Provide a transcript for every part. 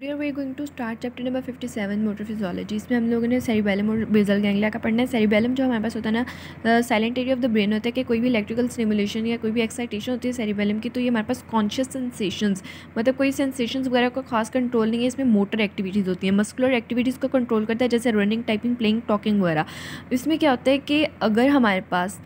today we going to start chapter number 57 motor physiology इसमें हम लोगों ने सेरिबैलम और बेजल गैंगलिया का पढ़ना है सेरिबैलम जो हमारे पास होता है ना silent area of the brain होता है कि कोई भी इलेक्ट्रिकल स्टिमुलेशन या कोई भी एक्साइटेशन होती है सेरिबैलम की तो ये हमारे पास कॉन्शियस सेंसेशंस मतलब कोई सेंसेशंस वगैरह का खास कंट्रोल नहीं है इसमें मोटर एक्टिविटीज़ होती है मस्कुलर एक्टिविटीज़ को कंट्रोल करता है जैसे रनिंग टाइपिंग प्लेइंग टॉकिंग वगैरह इसमें क्या होता है कि अगर हमारे पास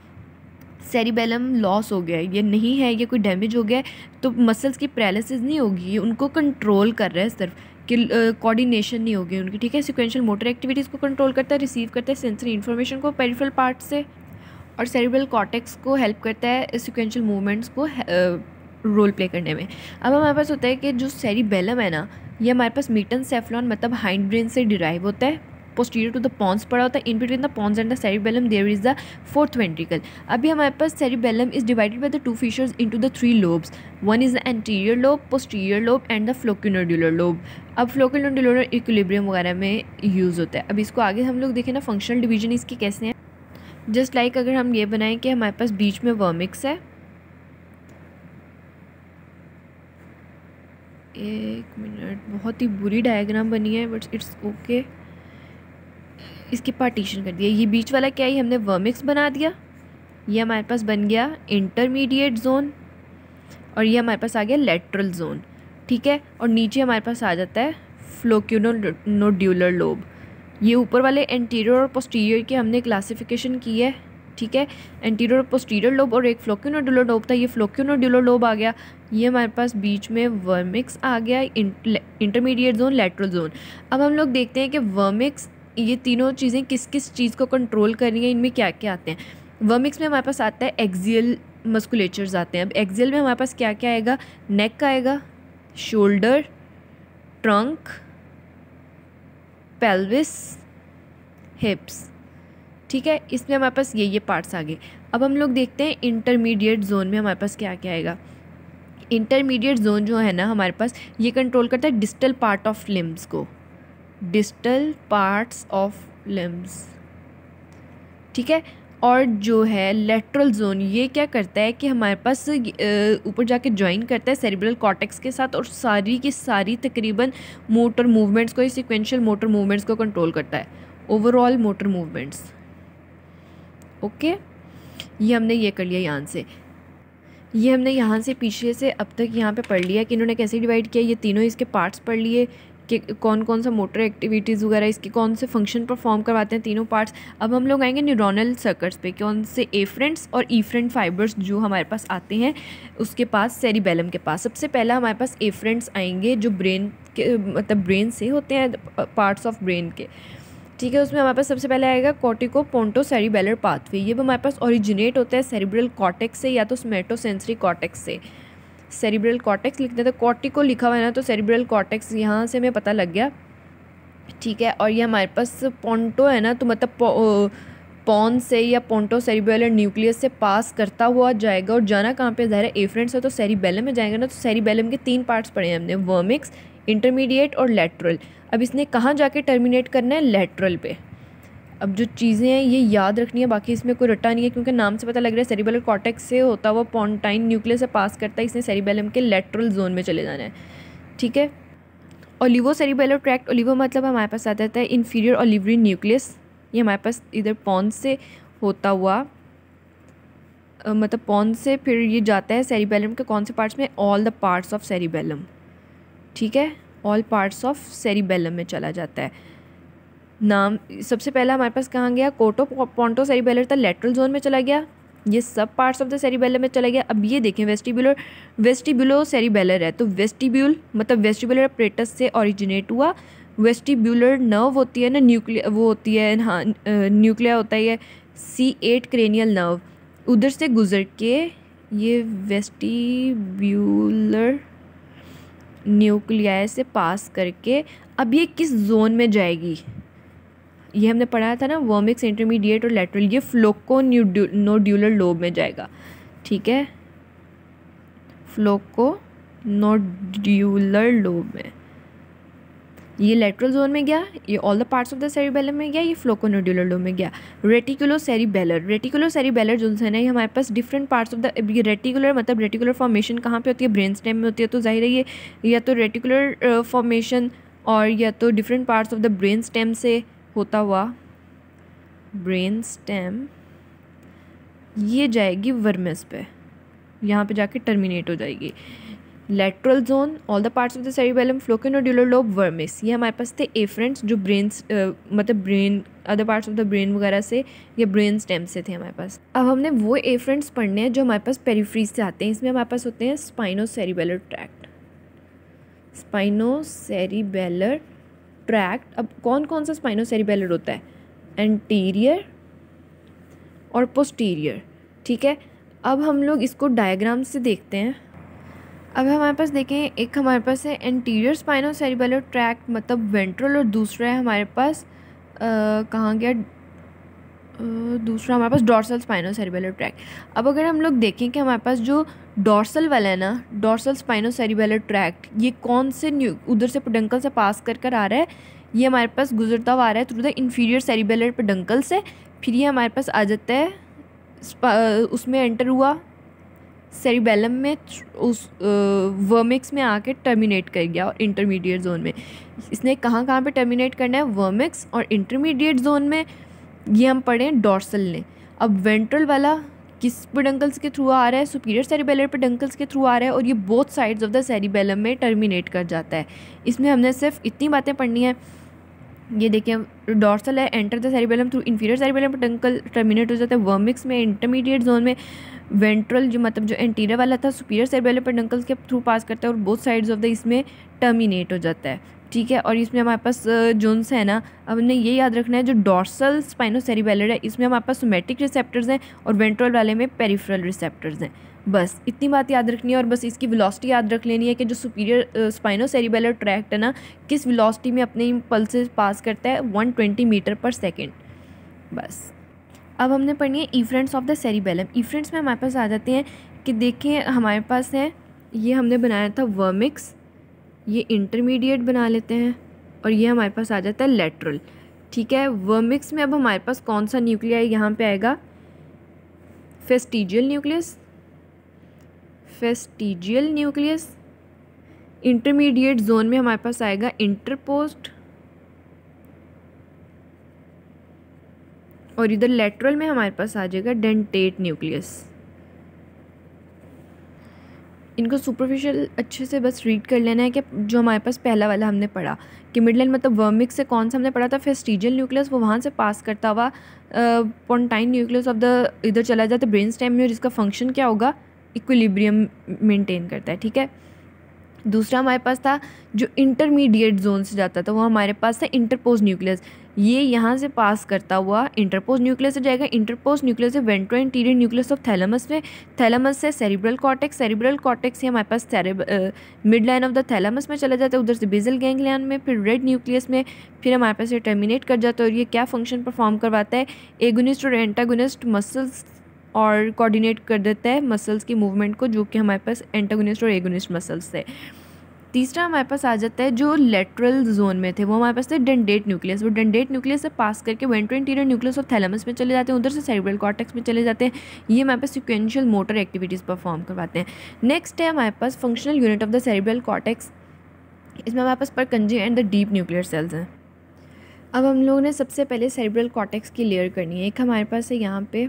सेरिबेलम लॉस हो गया है ये नहीं है ये कोई डैमेज हो गया है तो मसल्स की पैरालिसिस नहीं होगी ये उनको कंट्रोल कर रहा है सिर्फ कि कोऑर्डिनेशन नहीं होगी उनकी ठीक है सिक्वेंशियल मोटर एक्टिविटीज़ को कंट्रोल करता है रिसीव करता है सेंसरी इन्फॉर्मेशन को पेरिफेरल पार्ट से और सेरिबल कॉटेक्स को हेल्प करता है सिक्वेंशियल मूवमेंट्स को रोल प्ले करने में अब हमारे पास होता है कि जो सेरिबेलम है ना ये हमारे पास मीटन सेफलॉन मतलब हाइंड ब्रेन से डिराइव होता है पोस्टीरियर टू द पॉन्स पड़ा होता है in between the pons and the cerebellum there is the fourth ventricle अभी हमारे पास cerebellum is divided by the two fissures into the three lobes one is the anterior lobe posterior lobe and the flocculonodular lobe अब flocculonodular equilibrium वगैरह में use होता है अब इसको आगे हम लोग देखें ना फंक्शनल डिवीजन इसके कैसे हैं जस्ट लाइक अगर हम ये बनाएं कि हमारे पास बीच में वर्मिक्स है एक मिनट बहुत ही बुरी डायग्राम बनी है बट इट्स ओके इसकी पार्टीशन कर दिया ये बीच वाला क्या है हमने वर्मिक्स बना दिया ये हमारे पास बन गया इंटरमीडिएट जोन और ये हमारे पास आ गया लेटरल जोन ठीक है और नीचे हमारे पास आ जाता है फ्लोक्यूनो नोड्यूलर लोब ये ऊपर वाले एंटीरियर और पोस्टीरियर की हमने क्लासिफिकेशन की है ठीक है एंटीरियर पोस्टीरियर लोब और एक फ्लोक्यूनोडुलर लोब था ये ड्यूलर लोब आ गया ये हमारे पास बीच में वर्मिक्स आ गया इंटरमीडिएट जोन लेटरल जोन अब हम लोग देखते हैं कि वर्मिक्स ये तीनों चीज़ें किस किस चीज़ को कंट्रोल कर रही हैं इनमें क्या क्या आते हैं वर्मिक्स में हमारे पास आता है एक्जियल मस्कुलेचर्स आते हैं अब एक्जियल में हमारे पास क्या क्या आएगा नेक आएगा शोल्डर ट्रंक पेल्विस हिप्स ठीक है इसमें हमारे पास ये ये पार्ट्स आ गए अब हम लोग देखते हैं इंटरमीडिएट जोन में हमारे पास क्या क्या आएगा इंटरमीडिएट जोन जो है ना हमारे पास ये कंट्रोल करता है डिस्टल पार्ट ऑफ लिम्स को डिस्टल पार्ट्स ऑफ लिम्स ठीक है और जो है लेटरल जोन ये क्या करता है कि हमारे पास ऊपर जाके ज्वाइन करता है सेरिब्रल कॉटेक्स के साथ और सारी की सारी तकरीबन मोटर मूवमेंट्स को सिक्वेंशल मोटर मूवमेंट्स को कंट्रोल करता है ओवरऑल मोटर मूवमेंट्स ओके ये हमने ये कर लिया यहाँ से ये हमने यहाँ से पीछे से अब तक यहाँ पे पढ़ लिया कि इन्होंने कैसे डिवाइड किया ये तीनों इसके पार्ट्स पढ़ लिए कि कौन कौन सा मोटर एक्टिविटीज़ वगैरह इसके कौन से फंक्शन परफॉर्म करवाते हैं तीनों पार्ट्स अब हम लोग आएंगे न्यूरोनल सर्कट्स पे कौन से एफ्रेंट्स और ईफ्रेंट फाइबर्स जो हमारे पास आते हैं उसके पास सेरिबेलम के पास सबसे पहला हमारे पास एफ्रेंट्स आएंगे जो ब्रेन के मतलब ब्रेन से होते हैं पार्ट्स ऑफ ब्रेन के ठीक है उसमें हमारे पास सबसे पहले आएगा कॉटिको पोंटो सेरिबेलर पाथवे ये भी हमारे पास ओरिजिनेट होता है सेरिब्रल कॉटेक्स से या तो स्मेटो कॉटेक्स से सेरिब्रल कॉटेक्स लिखते थे कॉर्टिको तो लिखा हुआ है ना तो सेरिब्रल कॉटेक्स यहाँ से हमें पता लग गया ठीक है और ये हमारे पास पोंटो है ना तो मतलब पॉन से या पोंटो सेरिबेल न्यूक्लियस से पास करता हुआ जाएगा और जाना कहाँ पे ज़ाहिर है एफरेंट से तो सेरिबेलम में जाएगा ना तो सेरिबेलम के तीन पार्ट्स पड़े हैं हमने वर्मिक्स इंटरमीडिएट और लेटरल अब इसने कहाँ जाके टर्मिनेट करना है लेटरल पे अब जो चीज़ें हैं ये याद रखनी है बाकी इसमें कोई रट्टा नहीं है क्योंकि नाम से पता लग रहा है सेरिबेलर कॉटेक्स से होता हुआ पॉन्टाइन न्यूक्लियस से पास करता है इसने सेरिबेलम के लेटरल जोन में चले जाना है ठीक है ओलिवो सेरिबेलर ट्रैक्ट ओलिवो मतलब हमारे पास आ जाता है इन्फीरियर ओलिवरी न्यूक्लियस ये हमारे पास इधर पॉन्स से होता हुआ मतलब पौन से फिर ये जाता है सेरिबेलम के कौन से पार्ट्स में all the parts of cerebellum ठीक है ऑल पार्ट्स ऑफ सेरिबेलम में चला जाता है नाम सबसे पहला हमारे पास कहाँ गया कोटो पॉन्टो सेरीबेलर था लेटरल जोन में चला गया ये सब पार्ट्स ऑफ द सेरीबेलर में चला गया अब ये देखें वेस्टिब्यूलर वेस्टिब्यूलो सेरीबेलर है तो वेस्टिब्यूल मतलब वेस्टिब्यूलर प्रेटस से ऑरिजिनेट हुआ वेस्टिब्यूलर नर्व होती है ना न्यूक्लिया वो होती है हाँ न्यूक्लिया होता है सी एट क्रेनियल नर्व उधर से गुजर के ये वेस्टिब्यूलर न्यूक्लिया से पास करके अब ये किस जोन में जाएगी ये हमने पढ़ाया था ना वर्मिक्स इंटरमीडिएट और लेटरल ये फ्लोको नोड्यूलर लोब में जाएगा ठीक है फ्लोको नोड्यूलर लोब में ये लेटरल जोन में गया ये all the parts of the cerebellum में गया ये फ्लोको नोड्यूलर लोब में गया रेटिकुलो सेरिबेलर रेटिकुलो सेरिबेलर जो है ना ये हमारे पास different parts of the reticular मतलब रेटिकुलर फॉर्मेशन कहाँ पे होती है ब्रेन स्टेम में होती है तो जाहिर है ये या तो रेटिकुलर फॉर्मेशन और या तो different parts of the brain stem से होता हुआ ब्रेन स्टेम ये जाएगी वर्मिस पे यहाँ पे जाके टर्मिनेट हो जाएगी lateral zone all the parts of the cerebellum flocculonodular lobe vermis ये हमारे पास थे एफ्रेंट्स जो ब्रेन मतलब brain other parts of the brain वगैरह से या ब्रेन स्टेम से थे हमारे पास अब हमने वो एफ्रेंट्स पढ़ने हैं जो हमारे पास पेरीफ्रीज से आते हैं इसमें हमारे पास होते हैं spinocerebellar tract spinocerebellar tract अब कौन कौन सा स्पाइनो सेरिबेलर होता है एंटीरियर और पोस्टीरियर ठीक है अब हम लोग इसको डायग्राम से देखते हैं अब हमारे पास देखें एक हमारे पास है एंटीरियर स्पाइनो सेरिबेलर ट्रैक्ट मतलब वेंट्रल और दूसरा है हमारे पास कहाँ गया दूसरा हमारे पास डॉर्सल स्पाइनो सेरिबेलर ट्रैक अब अगर हम लोग देखें कि हमारे पास जो डॉर्सल वाला है ना डॉर्सल स्पाइनो सेरिबेलर ट्रैक ये कौन से न्यू उधर से पडंकल से पास कर कर आ रहा है ये हमारे पास गुजरता हुआ आ रहा है through the inferior cerebellar peduncle से फिर ये हमारे पास आ जाता है उसमें एंटर हुआ सेरिबेलम में उस वर्मिक्स में आके टर्मिनेट कर गया और इंटरमीडिएट जोन में इसने कहाँ कहाँ पे टर्मिनेट करना है वर्मिक्स और इंटरमीडिएट जोन में ये हम पढ़े हैं डॉर्सल ने अब वेंट्रल वाला किस पेडंकल्स के थ्रू आ रहा है सुपीरियर सेरिबेलर पेडंकल्स के थ्रू आ रहा है और ये both sides of the cerebellum में टर्मिनेट कर जाता है इसमें हमने सिर्फ इतनी बातें पढ़नी है ये देखिए डॉर्सल है enter the cerebellum through inferior cerebellum peduncle terminate हो जाता है वर्मिक्स में इंटरमीडिएट जोन में वेंट्रल जो मतलब जो एंटीरियर वाला था सुपीरियर सेरिबेलम पेडंकल्स के थ्रू पास करता है और बोथ साइड्स ऑफ द इसमें टर्मिनेट हो जाता है ठीक है और इसमें हमारे पास जोन्स है ना अब हमने ये याद रखना है जो डॉर्सल स्पाइनो है इसमें हमारे पास सोमेटिक रिसेप्टर्स हैं और वेंट्रल वाले में पेरिफ्रल रिसेप्टर्स हैं बस इतनी बात याद रखनी है और बस इसकी वेलोसिटी याद रख लेनी है कि जो सुपीरियर स्पाइनो ट्रैक्ट है ना किस वेलोसिटी में अपने पल्सेस पास करता है ट्वेंटी मीटर पर सेकेंड बस अब हमने पढ़नी है efferents of the cerebellum efferents में हमारे पास आ जाते हैं कि देखें हमारे पास है ये हमने बनाया था वर्मिक्स ये इंटरमीडिएट बना लेते हैं और ये हमारे पास आ जाता है लेटरल ठीक है वर्मिक्स में अब हमारे पास कौन सा न्यूक्लिया यहाँ पे आएगा fastigial nucleus fastigial nucleus intermediate zone में हमारे पास आएगा इंटरपोस्ट और इधर लेटरल में हमारे पास आ जाएगा डेंटेट न्यूक्लियस इनको सुपरफिशियल अच्छे से बस रीड कर लेना है कि जो हमारे पास पहला वाला हमने पढ़ा कि मिड लाइन मतलब वर्मिक से कौन सा हमने पढ़ा था फेस्टिजियल न्यूक्लियस वो वहाँ से पास करता हुआ पॉन्टाइन न्यूक्लियस ऑफ द इधर चला जाता है ब्रेन स्टेम में जिसका फंक्शन क्या होगा इक्विलिब्रियम मेंटेन करता है ठीक है दूसरा हमारे पास था जो इंटरमीडिएट जोन से जाता था वो हमारे पास था इंटरपोज न्यूक्लियस ये यहाँ से पास करता हुआ इंटरपोज न्यूक्लियस से जाएगा इंटरपोज न्यूक्लियस से ventro interior nucleus of thalamus में थैलमस से सेरिब्रल कॉटेक्स सेरिब्रल कॉटेक्स से हमारे पास mid line of the thalamus में चला जाता है उधर से बेजल गैंगलियन में फिर रेड न्यूक्लियस में फिर हमारे पास ये टर्मिनेट कर जाता है और ये क्या फंक्शन परफॉर्म करवाता है एगुनिस्ट और एंटागुनिस्ट मसल्स और कोऑर्डिनेट कर देता है मसल्स की मूवमेंट को जो कि हमारे पास एंटागुनिस्ट और एगुनिस्ट मसल्स है तीसरा हमारे पास आ जाता है जो लेटरल जोन में थे वो हमारे पास थे डेंडेट न्यूक्लियस वो डेंडेट न्यूक्लियस से पास करके ventro interior nucleus of thalamus में चले जाते हैं उधर से सेरिब्रल कॉर्टेक्स में चले जाते हैं ये हमारे पास सिक्वेंशियल मोटर एक्टिविटीज़ परफॉर्म करवाते हैं नेक्स्ट है हमारे पास functional unit of the cerebral cortex इसमें हमारे पास Purkinje and the deep nuclear cells हैं अब हम लोगों ने सबसे पहले सेरिब्रल कॉर्टेक्स की लेयर करनी है एक हमारे पास है यहाँ पे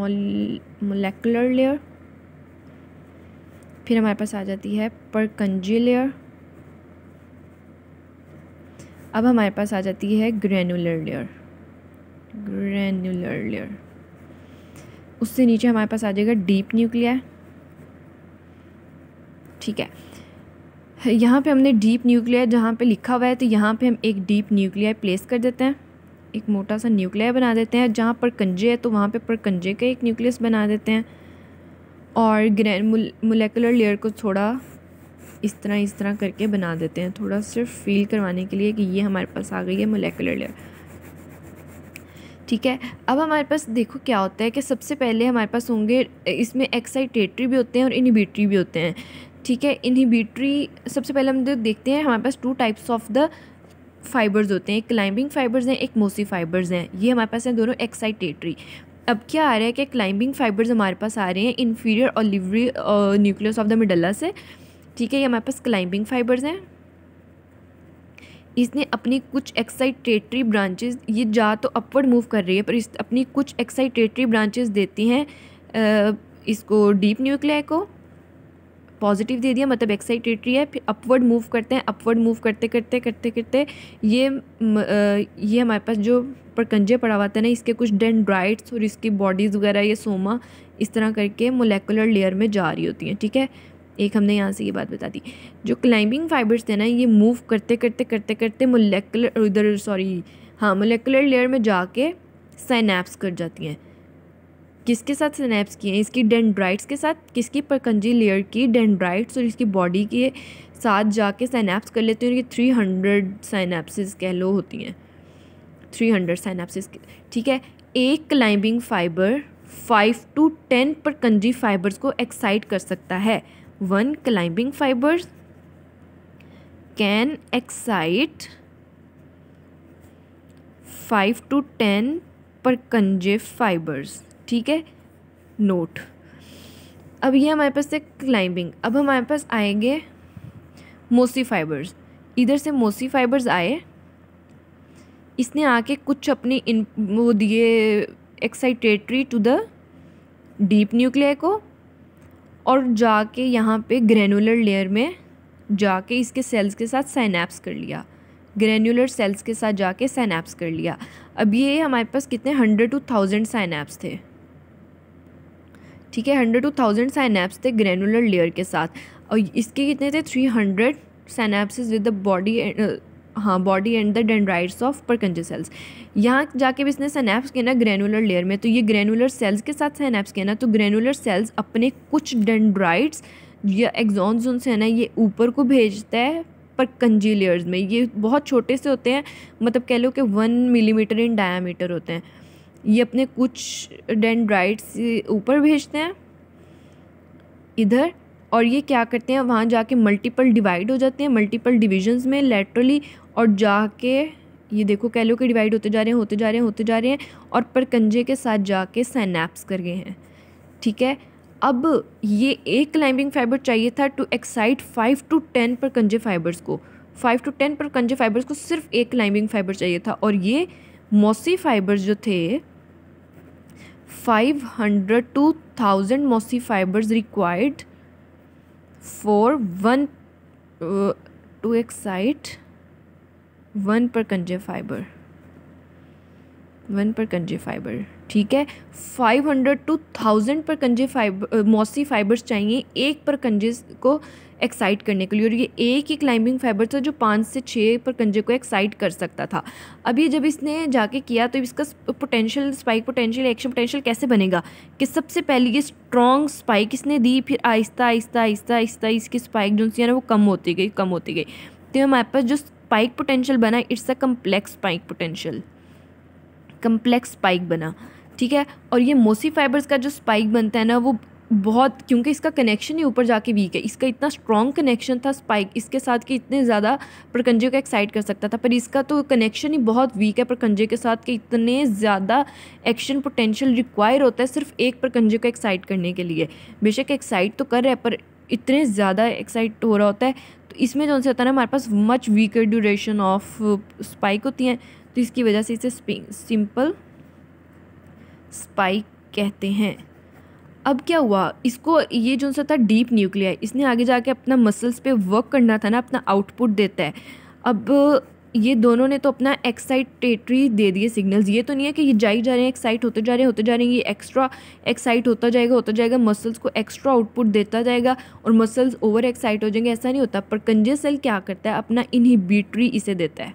मोलेकुलर लेयर फिर हमारे पास आ जाती है पर लेयर अब हमारे पास आ जाती है ग्रेनुलर लेयर ग्रेनुलर लेयर उससे नीचे हमारे पास आ जाएगा डीप न्यूक्लियर ठीक है यहाँ पे हमने डीप न्यूक्लियर जहाँ पे लिखा हुआ है तो यहाँ पे हम एक डीप न्यूक्लियर प्लेस कर देते हैं एक मोटा सा न्यूक्लियर बना देते हैं जहाँ पर कंजे है तो वहाँ पे पर कंजे का एक न्यूक्लियस बना देते हैं और ग्रैन मोलेकुलर लेयर को थोड़ा इस तरह इस तरह करके बना देते हैं थोड़ा सिर्फ फील करवाने के लिए कि ये हमारे पास आ गई है मोलेकुलर लेयर ठीक है अब हमारे पास देखो क्या होता है कि सबसे पहले हमारे पास होंगे इसमें एक्साइटेटरी भी होते हैं और इनहिबिटरी भी होते हैं ठीक है इनहिबिटरी सबसे पहले हम देखते हैं हमारे पास two types of the fibres होते हैं एक क्लाइंबिंग फाइबर्स हैं एक मोसी फाइबर्स हैं ये हमारे पास हैं दोनों एक्साइटेटरी अब क्या आ रहा है कि क्लाइंबिंग फाइबर्स हमारे पास आ रहे हैं inferior olivary nucleus of the medulla से ठीक है ये हमारे पास क्लाइंबिंग फाइबर्स हैं इसने अपनी कुछ एक्साइटेटरी ब्रांचेस ये जा तो अपवर्ड मूव कर रही है पर इस अपनी कुछ एक्साइटेटरी ब्रांचेस देती हैं uh, इसको डीप न्यूक्लिया को पॉजिटिव दे दिया मतलब एक्साइटेटरी है फिर अपवर्ड मूव करते हैं अपवर्ड मूव करते करते करते करते ये ये हमारे पास जो परकंजे पड़ा हुआ था ना इसके कुछ डेंड्राइट्स और इसकी बॉडीज़ वगैरह ये सोमा इस तरह करके मोलेकुलर लेयर में जा रही होती हैं ठीक है एक हमने यहाँ से ये बात बता दी जो क्लाइंबिंग फाइबर्स थे ना ये मूव करते करते करते करते मोलेकुलर उधर सॉरी हाँ मोलेकुलर लेयर में जाके सैनैप्स कर जाती हैं किसके साथ स्नैप्स किए हैं इसकी डेंड्राइट्स के साथ किसकी परकंजी लेयर की डेंड्राइट्स और इसकी बॉडी के साथ जाके सैनैप्स कर लेते हैं इनकी थ्री हंड्रेड सैनैप्सिस कह लो होती हैं थ्री हंड्रेड साइनैप्सिस ठीक है एक climbing fibre five to ten Purkinje fibres को एक्साइट कर सकता है one climbing fibres can excite five to ten Purkinje fibres ठीक है नोट अब ये हमारे पास है क्लाइंबिंग अब हमारे पास आएंगे मोसी फाइबर्स इधर से मोसी फाइबर्स आए इसने आके कुछ अपने इन वो दिए excitatory to the deep nuclear को और जाके यहाँ पे ग्रेनुलर लेयर में जाके इसके सेल्स के साथ सैनैप्स कर लिया ग्रेनुलर सेल्स के साथ जाके साइनैप्स कर लिया अब ये हमारे पास कितने हंड्रेड टू थाउजेंड सैनैप्स थे ठीक है हंड्रेड टू थाउजेंड साइनेप्स थे ग्रेनुलर लेयर के साथ और इसके कितने थे three hundred synapsis with the body हाँ body and the dendrites of Purkinje cells यहाँ जाके भी इसने के ना ग्रेनुलर लेयर में तो ये ग्रेनुलर सेल्स के साथ सैनैप्स के ना तो ग्रेनुलर सेल्स अपने कुछ डेंड्राइट्स या एग्जॉन्स उनसे है ना ये ऊपर को भेजता है पर कंजी लेयर्स में ये बहुत छोटे से होते हैं मतलब कह लो कि वन मिलीमीटर इन डायामीटर होते हैं ये अपने कुछ डेंड्राइट्स ऊपर भेजते हैं इधर और ये क्या करते हैं वहाँ जाके मल्टीपल डिवाइड हो जाते हैं मल्टीपल डिविजन्स में लेटरली और जाके ये देखो कैलो के डिवाइड होते जा रहे हैं होते जा रहे हैं होते जा रहे हैं और परकंजे के साथ जाके सैनैप्स कर गए हैं ठीक है अब ये एक क्लाइंबिंग फाइबर चाहिए था to excite five to ten Purkinje fibres को five to ten Purkinje fibres को सिर्फ एक क्लाइंबिंग फाइबर चाहिए था और ये मौसी फाइबर्स जो थे five hundred to thousand mossy fibres required for one to excite one Purkinje fibre one Purkinje fibre ठीक है 500 टू 1000 पर कंजे फाइबर मौसी फाइबर्स चाहिए एक पर कंजे को एक्साइट करने के लिए और ये एक ही क्लाइंबिंग फाइबर था जो पाँच से छः पर कंजे को एक्साइट कर सकता था अब ये जब इसने जाके किया तो इसका potential spike potential action potential कैसे बनेगा कि सबसे पहले ये स्ट्रॉन्ग स्पाइक इसने दी फिर आहिस्ता आहिस्ता आहिस्ता आहिस्ता इसकी स्पाइक जो सी है ना वो कम होती गई कम होती गई तो हमारे पास जो स्पाइक पोटेंशियल बना it's a complex spike potential complex spike बना ठीक है और ये मोसी फाइबर्स का जो स्पाइक बनता है ना वो बहुत क्योंकि इसका कनेक्शन ही ऊपर जाके वीक है इसका इतना स्ट्रॉन्ग कनेक्शन था स्पाइक इसके साथ कि इतने ज़्यादा प्रकंजे को एक्साइट कर सकता था पर इसका तो कनेक्शन ही बहुत वीक है प्रकंजे के साथ कि इतने ज़्यादा एक्शन पोटेंशियल रिक्वायर होता है सिर्फ एक प्रकंजे को एक्साइट करने के लिए बेशक एक्साइट तो कर रहा है पर इतने ज़्यादा एक्साइट हो रहा होता है तो इसमें जो होता है ना हमारे पास much weaker duration of spike होती हैं तो इसकी वजह से इसे सिंपल स्पाइक कहते हैं अब क्या हुआ इसको ये जो सा था डीप न्यूक्लिया इसने आगे जाके अपना मसल्स पे वर्क करना था ना अपना आउटपुट देता है अब ये दोनों ने तो अपना एक्साइटेटरी दे दिए सिग्नल्स ये तो नहीं है कि ये जाई जा रहे हैं एक्साइट होते जा रहे हैं होते जा रहे हैं ये एक्स्ट्रा एक्साइट होता जाएगा होता जाएगा मसल्स को एक्स्ट्रा आउटपुट देता जाएगा और मसल्स ओवर एक्साइट हो जाएंगे ऐसा नहीं होता पर कंजे सेल क्या करता है अपना इनहिबिटरी इसे देता है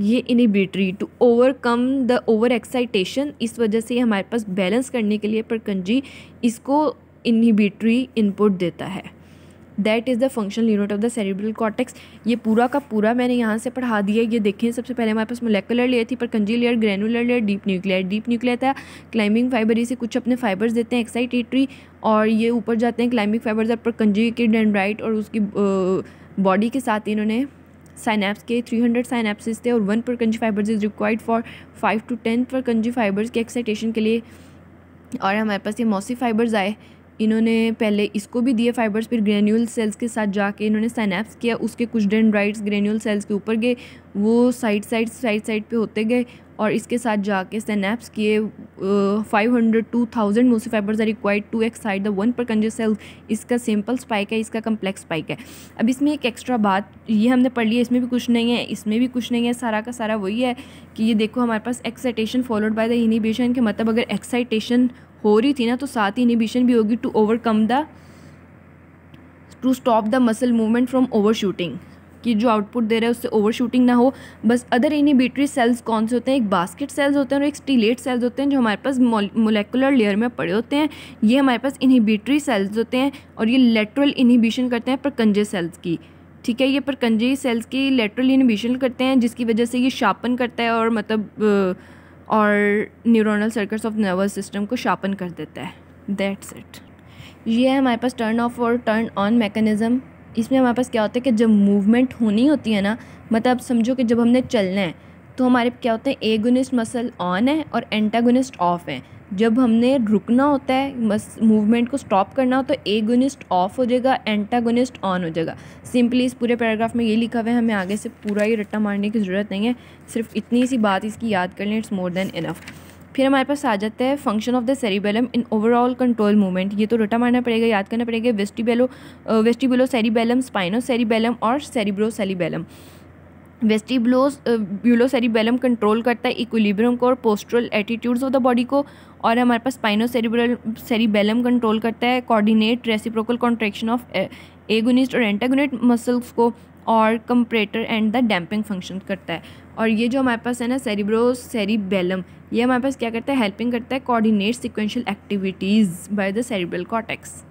ये inhibitory to overcome the over excitation इस वजह से हमारे पास बैलेंस करने के लिए प्रकंजी इसको इनिबिटरी इनपुट देता है that is the functional unit of the cerebral cortex ये पूरा का पूरा मैंने यहाँ से पढ़ा दिया ये देखें सबसे पहले हमारे पास मोलेकुलर लेयर थी Purkinje layer granular layer deep nuclear deep nuclear था क्लाइंबिंग फाइबर इसे कुछ अपने फाइबर्स देते हैं एक्साइटेटरी और ये ऊपर जाते हैं क्लाइंबिंग फाइबर्स पर कंजी के डेंड्राइट और उसकी बॉडी के साथ इन्होंने साइनेप्स के 300 हंड्रेड साइनेप्सिस थे और one Purkinje fibres is required for five to ten Purkinje fibres के एक्साइटेशन के लिए और हमारे पास ये मौसी फाइबर्स आए इन्होंने पहले इसको भी दिए फाइबर्स फिर ग्रेन्यूल सेल्स के साथ जाके इन्होंने सैनैप्स किया उसके कुछ डेंड्राइट्स ग्रेन्यूल सेल्स के ऊपर गए वो साइड साइड साइड साइड पे होते गए और इसके साथ जाके सैनैप्स किए five hundred to thousand mossy fibres are required to excite the one Purkinje cells इसका सिंपल स्पाइक है इसका कम्प्लेक्स स्पाइक है अब इसमें एक एक्स्ट्रा बात ये हमने पढ़ लिया इसमें भी कुछ नहीं है इसमें भी कुछ नहीं है सारा का सारा वही है कि ये देखो हमारे पास excitation followed by the inhibition के मतलब अगर एक्साइटेशन हो रही थी ना तो साथ ही इनिबिशन भी होगी to overcome the to stop the muscle movement from overshooting कि जो आउटपुट दे रहा है उससे ओवर शूटिंग ना हो बस अदर इनिबिटरी सेल्स कौन से होते हैं एक बास्केट सेल्स होते हैं और एक स्टीलेट सेल्स होते हैं जो हमारे पास मोलिकुलर लेयर में पड़े होते हैं ये हमारे पास इनिबिटरी सेल्स होते हैं और ये लेटरल इनिबिशन करते हैं प्रकंजे सेल्स की ठीक है ये प्रकंजे सेल्स की लेटरल इनिबिशन करते हैं जिसकी वजह से ये शार्पन करता है और मतलब और neuronal circles of nervous system को शार्पन कर देता है दैट्स इट ये है हमारे पास टर्न ऑफ और टर्न ऑन मैकेनिज़्म इसमें हमारे पास क्या होता है कि जब मूवमेंट होनी होती है ना मतलब समझो कि जब हमने चलना है तो हमारे क्या होते हैं एगोनिस्ट मसल ऑन है और एंटागोनिस्ट ऑफ है जब हमने रुकना होता है मस मूवमेंट को स्टॉप करना हो तो एगोनिस्ट ऑफ हो जाएगा एंटागोनिस्ट ऑन हो जाएगा सिंपली इस पूरे पैराग्राफ में ये लिखा हुआ है हमें आगे से पूरा ही रट्टा मारने की ज़रूरत नहीं है सिर्फ इतनी सी बात इसकी याद कर लें इट्स मोर देन इनफ फिर हमारे पास आ जाता है function of the cerebellum in overall control movement ये तो रटा मारना पड़ेगा याद करना पड़ेगा vestibulo vestibulo cerebellum spino cerebellum और cerebro cerebellum vestibulo cerebellum control करता है इक्विलिब्रियम को और postural attitudes of the body को और हमारे पास स्पाइनो सेरिब्रल सेरिबेलम कंट्रोल करता है coordinate reciprocal contraction of agonist और एंटागोनिस्ट मसल्स को और comparator and the damping function करता है और ये जो हमारे पास है ना सेरिब्रो सेरिबेलम ये हमारे पास क्या करता है हेल्पिंग करता है coordinate sequential activities by the cerebral cortex